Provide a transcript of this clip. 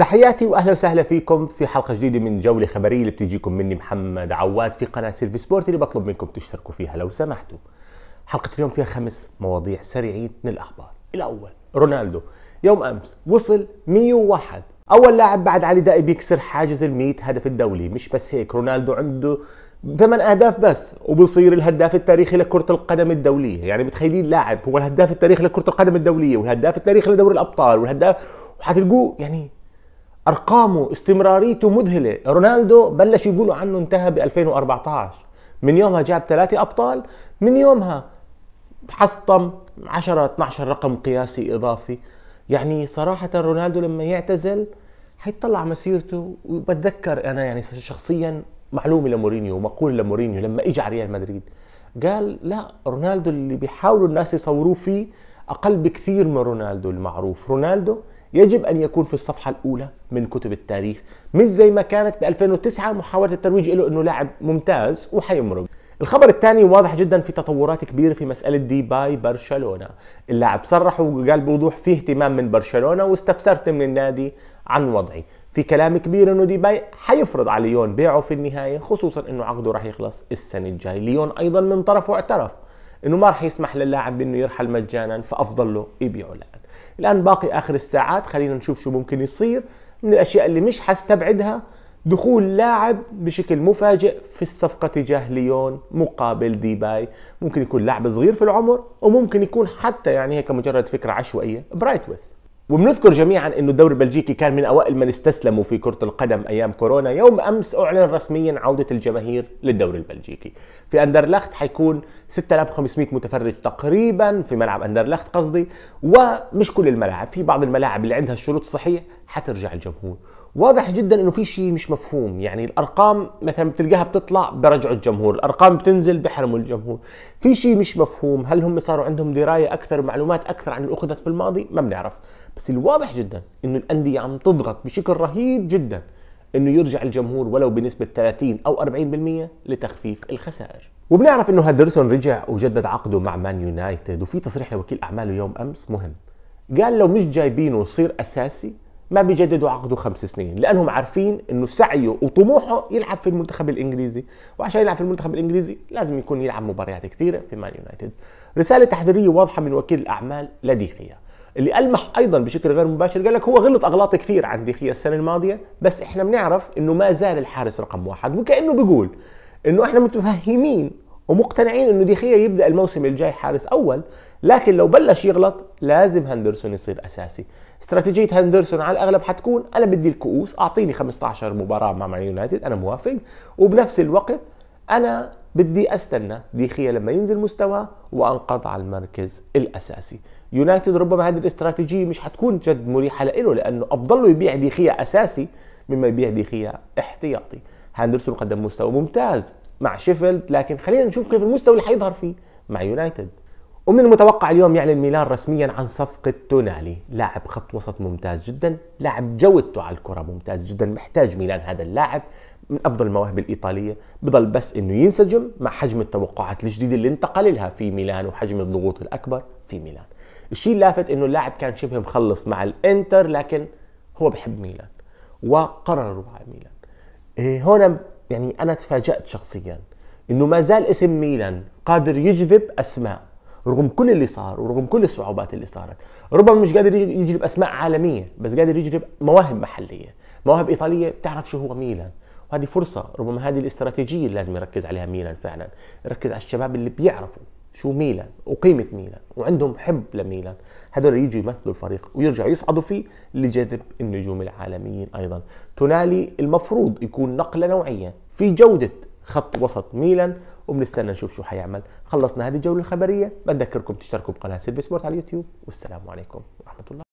تحياتي واهلا وسهلا فيكم في حلقه جديده من جوله خبريه اللي بتجيكم مني محمد عواد في قناه سيلفي سبورت اللي بطلب منكم تشتركوا فيها لو سمحتوا. حلقه اليوم فيها خمس مواضيع سريعين من الاخبار. الاول رونالدو يوم امس وصل 101 اول لاعب بعد علي دائي بيكسر حاجز ال هدف الدولي مش بس هيك رونالدو عنده ثمان اهداف بس وبصير الهداف التاريخي لكره القدم الدوليه يعني متخيلين لاعب هو الهداف التاريخي لكره القدم الدوليه والهداف التاريخي لدوري الابطال والهداف وحتلقوه يعني ارقامه استمراريته مذهله رونالدو بلش يقولوا عنه انتهى ب 2014 من يومها جاب ثلاثه ابطال من يومها حطم 10 12 رقم قياسي اضافي يعني صراحه رونالدو لما يعتزل حيطلع مسيرته وبتذكر انا يعني شخصيا معلومه لمورينيو ومقوله لمورينيو لما اجى على ريال مدريد قال لا رونالدو اللي بيحاولوا الناس يصوروه فيه اقل بكثير من رونالدو المعروف رونالدو يجب أن يكون في الصفحة الأولى من كتب التاريخ مش زي ما كانت ب 2009 محاولة الترويج له أنه لاعب ممتاز وحيمرق الخبر الثاني واضح جدا في تطورات كبيره في مساله دي باي برشلونه اللاعب صرح وقال بوضوح في اهتمام من برشلونه واستفسرت من النادي عن وضعي في كلام كبير انه ديباي حيفرض على ليون بيعه في النهايه خصوصا انه عقده راح يخلص السنه الجاي ليون ايضا من طرفه اعترف انه ما راح يسمح للاعب بانه يرحل مجانا فافضل له يبيعه الان الان باقي اخر الساعات خلينا نشوف شو ممكن يصير من الاشياء اللي مش حستبعدها دخول لاعب بشكل مفاجئ في الصفقه تجاه ليون مقابل ديباي ممكن يكون لاعب صغير في العمر وممكن يكون حتى يعني هيك مجرد فكره عشوائيه برايتويث وبنذكر جميعا انه الدوري البلجيكي كان من اوائل من استسلموا في كره القدم ايام كورونا يوم امس اعلن رسميا عوده الجماهير للدوري البلجيكي في اندرلخت حيكون 6500 متفرج تقريبا في ملعب اندرلخت قصدي ومش كل الملاعب في بعض الملاعب اللي عندها الشروط الصحيه حترجع الجمهور واضح جدا انه في شيء مش مفهوم يعني الارقام مثلا بتلقاها بتطلع برجعوا الجمهور الارقام بتنزل بحرموا الجمهور في شيء مش مفهوم هل هم صاروا عندهم درايه اكثر ومعلومات اكثر عن اللي اخذت في الماضي ما بنعرف بس الواضح جدا انه الانديه عم تضغط بشكل رهيب جدا انه يرجع الجمهور ولو بنسبه 30 او 40% لتخفيف الخسائر وبنعرف انه هدرسون رجع وجدد عقده مع مان يونايتد وفي تصريح لوكيل اعماله يوم امس مهم قال لو مش جايبينه يصير اساسي ما بيجددوا عقده خمس سنين لانهم عارفين انه سعيه وطموحه يلعب في المنتخب الانجليزي وعشان يلعب في المنتخب الانجليزي لازم يكون يلعب مباريات كثيره في مان يونايتد رساله تحذيريه واضحه من وكيل الاعمال لديخيا اللي المح ايضا بشكل غير مباشر قال لك هو غلط اغلاط كثير عن ديخيا السنه الماضيه بس احنا بنعرف انه ما زال الحارس رقم واحد وكانه بيقول انه احنا متفهمين ومقتنعين انه ديخيا يبدا الموسم الجاي حارس اول لكن لو بلش يغلط لازم هندرسون يصير اساسي استراتيجيه هندرسون على الاغلب حتكون انا بدي الكؤوس اعطيني 15 مباراه مع مان يونايتد انا موافق وبنفس الوقت انا بدي استنى ديخيا لما ينزل مستواه وانقض على المركز الاساسي يونايتد ربما هذه الاستراتيجيه مش حتكون جد مريحه له لانه افضل له يبيع ديخيا اساسي مما يبيع ديخيا احتياطي هاندرسون قدم مستوى ممتاز مع شيفيلد لكن خلينا نشوف كيف المستوى اللي حيظهر فيه مع يونايتد ومن المتوقع اليوم يعلن ميلان رسميا عن صفقة تونالي لاعب خط وسط ممتاز جدا لاعب جودته على الكرة ممتاز جدا محتاج ميلان هذا اللاعب من أفضل المواهب الإيطالية بضل بس أنه ينسجم مع حجم التوقعات الجديدة اللي انتقل لها في ميلان وحجم الضغوط الأكبر في ميلان الشيء اللافت أنه اللاعب كان شبه مخلص مع الإنتر لكن هو بحب ميلان وقرر على ميلان إيه، هنا يعني انا تفاجات شخصيا انه ما زال اسم ميلان قادر يجذب اسماء رغم كل اللي صار ورغم كل الصعوبات اللي صارت ربما مش قادر يجلب اسماء عالميه بس قادر يجلب مواهب محليه مواهب ايطاليه بتعرف شو هو ميلان وهذه فرصة ربما هذه الاستراتيجية اللي لازم يركز عليها ميلان فعلا يركز على الشباب اللي بيعرفوا شو ميلان وقيمه ميلان وعندهم حب لميلان هدول يجوا يمثلوا الفريق ويرجعوا يصعدوا فيه لجذب النجوم العالميين ايضا تونالي المفروض يكون نقله نوعيه في جوده خط وسط ميلان وبنستنى نشوف شو حيعمل خلصنا هذه الجوله الخبريه بتذكركم تشتركوا بقناه سيلفي سبورت على اليوتيوب والسلام عليكم ورحمه الله